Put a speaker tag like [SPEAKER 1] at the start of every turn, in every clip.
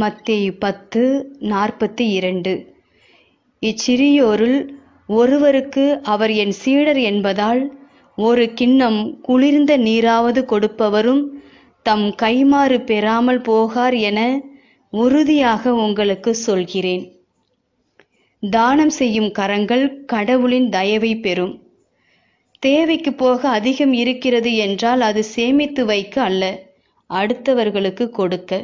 [SPEAKER 1] மத்திய பத்து நாற்பத்தி இரண்டு இச்சிறியோருள் ஒருவருக்கு அவர் என் சீடர் என்பதால் ஒரு கிண்ணம் குளிர்ந்த நீராவது கொடுப்பவரும் தம் கைமாறு பெறாமல் போகார் என உறுதியாக உங்களுக்கு சொல்கிறேன் தானம் செய்யும் கரங்கள் கடவுளின் தயவை பெறும் தேவைக்கு போக அதிகம் இருக்கிறது என்றால் அது சேமித்து வைக்க அல்ல அடுத்தவர்களுக்கு கொடுக்க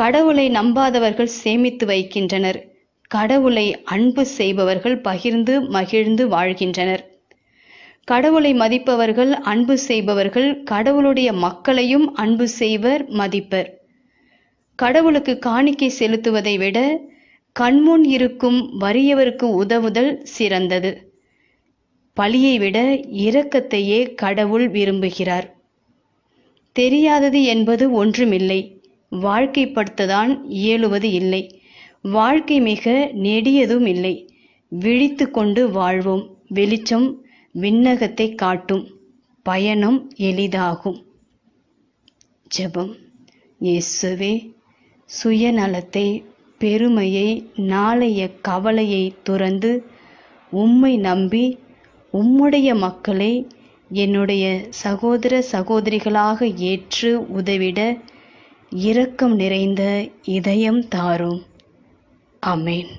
[SPEAKER 1] கடவுளை நம்பாதவர்கள் சேமித்து வைக்கின்றனர் கடவுளை அன்பு செய்பவர்கள் பகிர்ந்து மகிழ்ந்து வாழ்கின்றனர் கடவுளை மதிப்பவர்கள் அன்பு செய்பவர்கள் கடவுளுடைய மக்களையும் அன்பு செய்வர் மதிப்பர் கடவுளுக்கு காணிக்கை செலுத்துவதை விட கண்முன் இருக்கும் வறியவருக்கு உதவுதல் சிறந்தது பழியை விட இரக்கத்தையே கடவுள் விரும்புகிறார் தெரியாதது என்பது ஒன்றுமில்லை வாழ்க்கைப்படுத்ததான் இயலுவது இல்லை வாழ்க்கை மிக நெடியதும் இல்லை விழித்து கொண்டு வாழ்வோம் வெளிச்சம் விண்ணகத்தை காட்டும் பயணம் எளிதாகும் ஜெபம் இயேசுவே சுயநலத்தை பெருமையை நாளைய கவலையை துறந்து உம்மை நம்பி உம்முடைய மக்களை என்னுடைய சகோதர சகோதரிகளாக ஏற்று உதவிட இரக்கம் நிறைந்த இதயம் தாரும் அமேன்